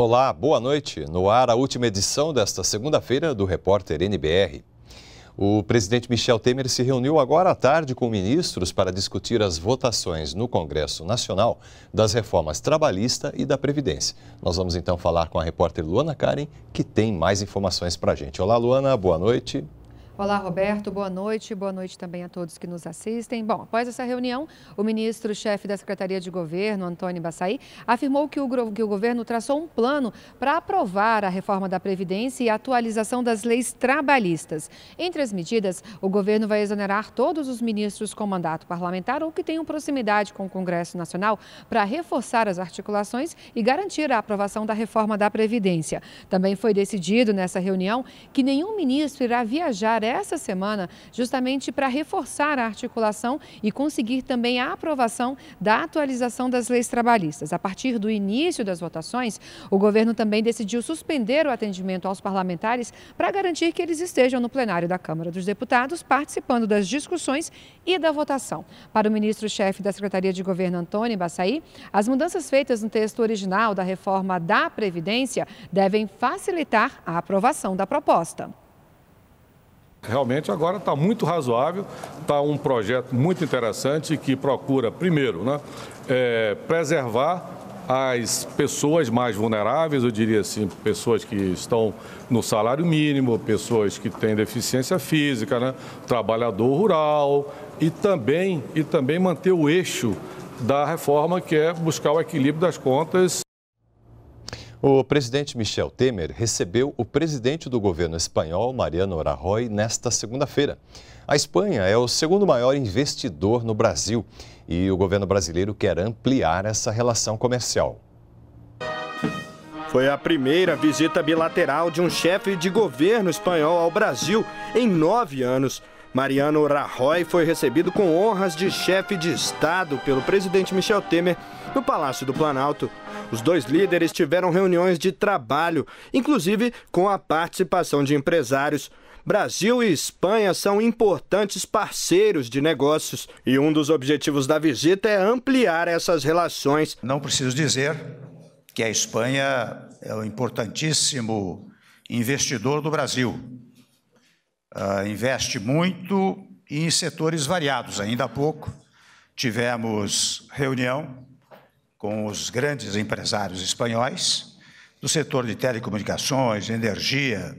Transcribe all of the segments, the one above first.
Olá, boa noite. No ar, a última edição desta segunda-feira do Repórter NBR. O presidente Michel Temer se reuniu agora à tarde com ministros para discutir as votações no Congresso Nacional das reformas trabalhista e da Previdência. Nós vamos então falar com a repórter Luana Karen, que tem mais informações para a gente. Olá, Luana, boa noite. Olá, Roberto. Boa noite. Boa noite também a todos que nos assistem. Bom, após essa reunião, o ministro-chefe da Secretaria de Governo, Antônio Baçaí, afirmou que o, que o governo traçou um plano para aprovar a reforma da Previdência e a atualização das leis trabalhistas. Entre as medidas, o governo vai exonerar todos os ministros com mandato parlamentar ou que tenham proximidade com o Congresso Nacional para reforçar as articulações e garantir a aprovação da reforma da Previdência. Também foi decidido nessa reunião que nenhum ministro irá viajar dessa semana, justamente para reforçar a articulação e conseguir também a aprovação da atualização das leis trabalhistas. A partir do início das votações, o governo também decidiu suspender o atendimento aos parlamentares para garantir que eles estejam no plenário da Câmara dos Deputados participando das discussões e da votação. Para o ministro-chefe da Secretaria de Governo, Antônio Bassaí, as mudanças feitas no texto original da reforma da Previdência devem facilitar a aprovação da proposta realmente agora está muito razoável, está um projeto muito interessante que procura, primeiro, né, é, preservar as pessoas mais vulneráveis, eu diria assim, pessoas que estão no salário mínimo, pessoas que têm deficiência física, né, trabalhador rural e também, e também manter o eixo da reforma que é buscar o equilíbrio das contas o presidente Michel Temer recebeu o presidente do governo espanhol, Mariano Rajoy, nesta segunda-feira. A Espanha é o segundo maior investidor no Brasil e o governo brasileiro quer ampliar essa relação comercial. Foi a primeira visita bilateral de um chefe de governo espanhol ao Brasil em nove anos. Mariano Rajoy foi recebido com honras de chefe de Estado pelo presidente Michel Temer no Palácio do Planalto. Os dois líderes tiveram reuniões de trabalho, inclusive com a participação de empresários. Brasil e Espanha são importantes parceiros de negócios e um dos objetivos da visita é ampliar essas relações. Não preciso dizer que a Espanha é um importantíssimo investidor do Brasil uh, investe muito em setores variados. Ainda há pouco tivemos reunião com os grandes empresários espanhóis do setor de telecomunicações, energia,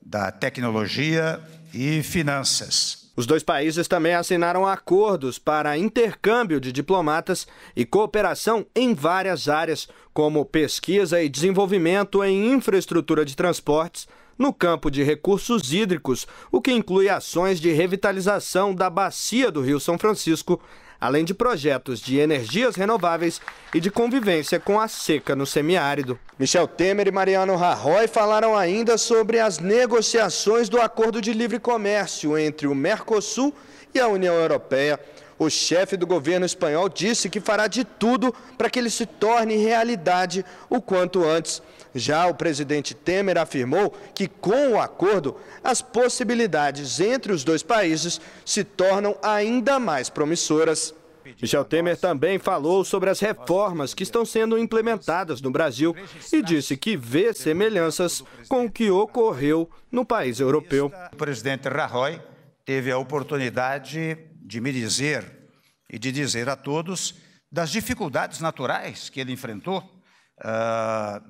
da tecnologia e finanças. Os dois países também assinaram acordos para intercâmbio de diplomatas e cooperação em várias áreas, como pesquisa e desenvolvimento em infraestrutura de transportes, no campo de recursos hídricos, o que inclui ações de revitalização da bacia do Rio São Francisco, além de projetos de energias renováveis e de convivência com a seca no semiárido. Michel Temer e Mariano Rajoy falaram ainda sobre as negociações do Acordo de Livre Comércio entre o Mercosul e a União Europeia o chefe do governo espanhol disse que fará de tudo para que ele se torne realidade o quanto antes. Já o presidente Temer afirmou que, com o acordo, as possibilidades entre os dois países se tornam ainda mais promissoras. Michel Temer também falou sobre as reformas que estão sendo implementadas no Brasil e disse que vê semelhanças com o que ocorreu no país europeu. O presidente Rajoy teve a oportunidade de me dizer e de dizer a todos das dificuldades naturais que ele enfrentou, ah,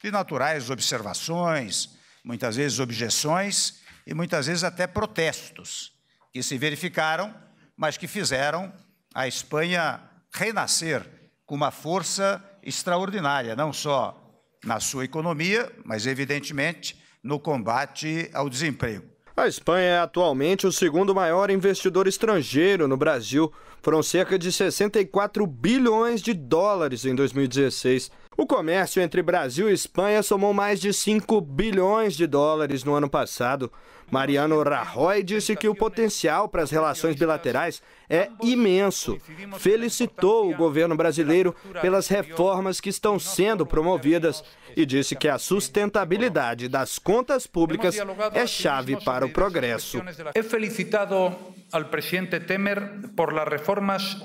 de naturais observações, muitas vezes objeções e muitas vezes até protestos que se verificaram, mas que fizeram a Espanha renascer com uma força extraordinária, não só na sua economia, mas evidentemente no combate ao desemprego. A Espanha é atualmente o segundo maior investidor estrangeiro no Brasil. Foram cerca de 64 bilhões de dólares em 2016. O comércio entre Brasil e Espanha somou mais de 5 bilhões de dólares no ano passado. Mariano Rajoy disse que o potencial para as relações bilaterais é imenso. Felicitou o governo brasileiro pelas reformas que estão sendo promovidas e disse que a sustentabilidade das contas públicas é chave para o progresso. He felicitado ao presidente Temer por las reformas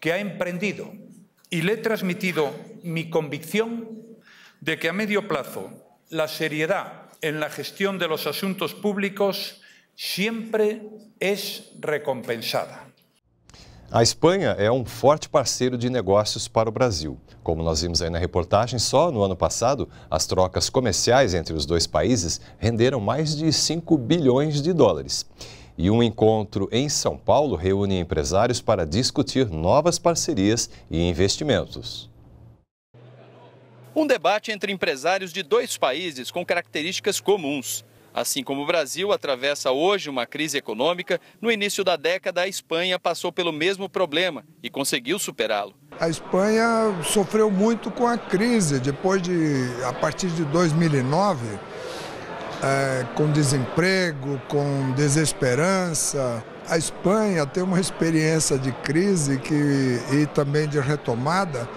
que ha emprendido y le he transmitido mi convicción de que a medio plazo la seriedad en la gestión de los asuntos públicos siempre es recompensada. A Espanha é um forte parceiro de negócios para o Brasil. Como nós vimos aí na reportagem, só no ano passado, as trocas comerciais entre os dois países renderam mais de 5 bilhões de dólares. E um encontro em São Paulo reúne empresários para discutir novas parcerias e investimentos. Um debate entre empresários de dois países com características comuns. Assim como o Brasil atravessa hoje uma crise econômica, no início da década a Espanha passou pelo mesmo problema e conseguiu superá-lo. A Espanha sofreu muito com a crise, depois de a partir de 2009, é, com desemprego, com desesperança. A Espanha tem uma experiência de crise que, e também de retomada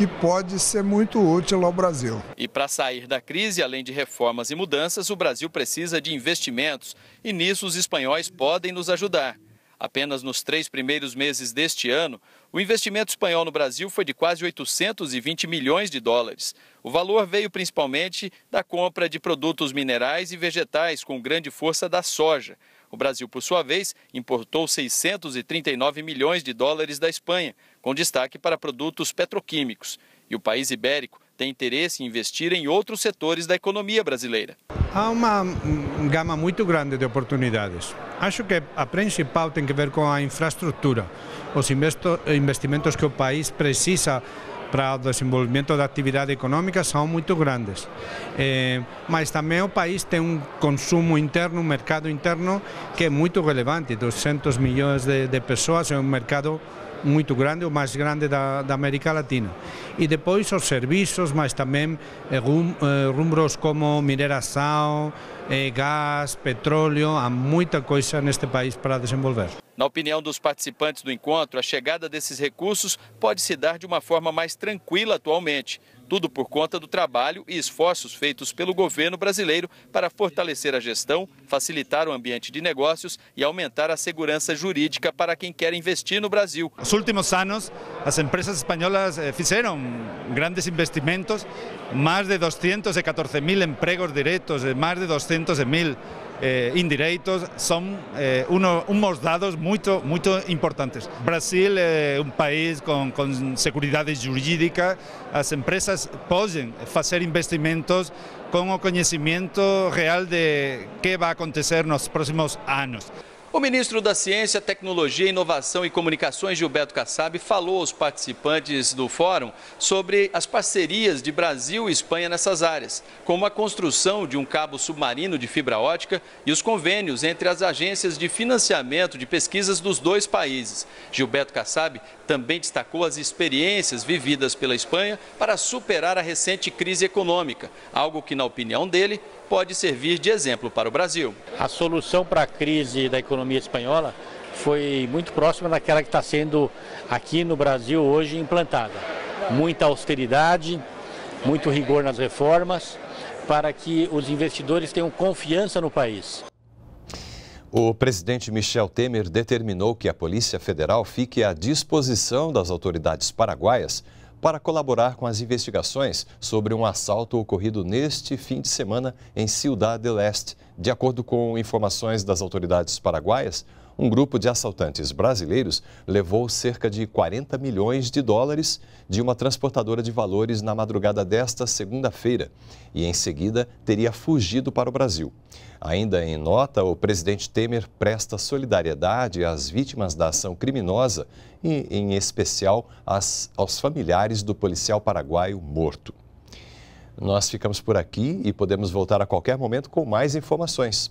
que pode ser muito útil ao Brasil. E para sair da crise, além de reformas e mudanças, o Brasil precisa de investimentos e nisso os espanhóis podem nos ajudar. Apenas nos três primeiros meses deste ano, o investimento espanhol no Brasil foi de quase 820 milhões de dólares. O valor veio principalmente da compra de produtos minerais e vegetais, com grande força da soja. O Brasil, por sua vez, importou 639 milhões de dólares da Espanha, com destaque para produtos petroquímicos. E o país ibérico tem interesse em investir em outros setores da economia brasileira. Há uma gama muito grande de oportunidades. Acho que a principal tem que ver com a infraestrutura, os investimentos que o país precisa para o desenvolvimento da atividade econômica são muito grandes. É, mas também o país tem um consumo interno, um mercado interno que é muito relevante, 200 milhões de, de pessoas, é um mercado muito grande, o mais grande da, da, América Latina. E depois os serviços, mas também eh, rum, eh, rumos como mineração, gás, petróleo, há muita coisa neste país para desenvolver. Na opinião dos participantes do encontro, a chegada desses recursos pode se dar de uma forma mais tranquila atualmente, tudo por conta do trabalho e esforços feitos pelo governo brasileiro para fortalecer a gestão, facilitar o ambiente de negócios e aumentar a segurança jurídica para quem quer investir no Brasil. Nos últimos anos, as empresas espanholas eh, fizeram grandes investimentos, mais de 214 mil empregos diretos, eh, mais de 200 mil eh, indirectos son eh, unos dados muy, muy importantes. Brasil es eh, país con seguridad jurídica, Las empresas pueden hacer investimentos con el conocimiento real de qué va a acontecer los próximos años. O ministro da Ciência, Tecnologia, Inovação e Comunicações, Gilberto Kassab, falou aos participantes do fórum sobre as parcerias de Brasil e Espanha nessas áreas, como a construção de um cabo submarino de fibra ótica e os convênios entre as agências de financiamento de pesquisas dos dois países. Gilberto Kassab também destacou as experiências vividas pela Espanha para superar a recente crise econômica, algo que, na opinião dele, pode servir de exemplo para o Brasil. A solução para a crise da economia espanhola foi muito próxima daquela que está sendo aqui no Brasil hoje implantada. Muita austeridade, muito rigor nas reformas, para que os investidores tenham confiança no país. O presidente Michel Temer determinou que a Polícia Federal fique à disposição das autoridades paraguaias para colaborar com as investigações sobre um assalto ocorrido neste fim de semana em Ciudad del Este. De acordo com informações das autoridades paraguaias, um grupo de assaltantes brasileiros levou cerca de 40 milhões de dólares de uma transportadora de valores na madrugada desta segunda-feira e, em seguida, teria fugido para o Brasil. Ainda em nota, o presidente Temer presta solidariedade às vítimas da ação criminosa e, em especial, aos familiares do policial paraguaio morto. Nós ficamos por aqui e podemos voltar a qualquer momento com mais informações.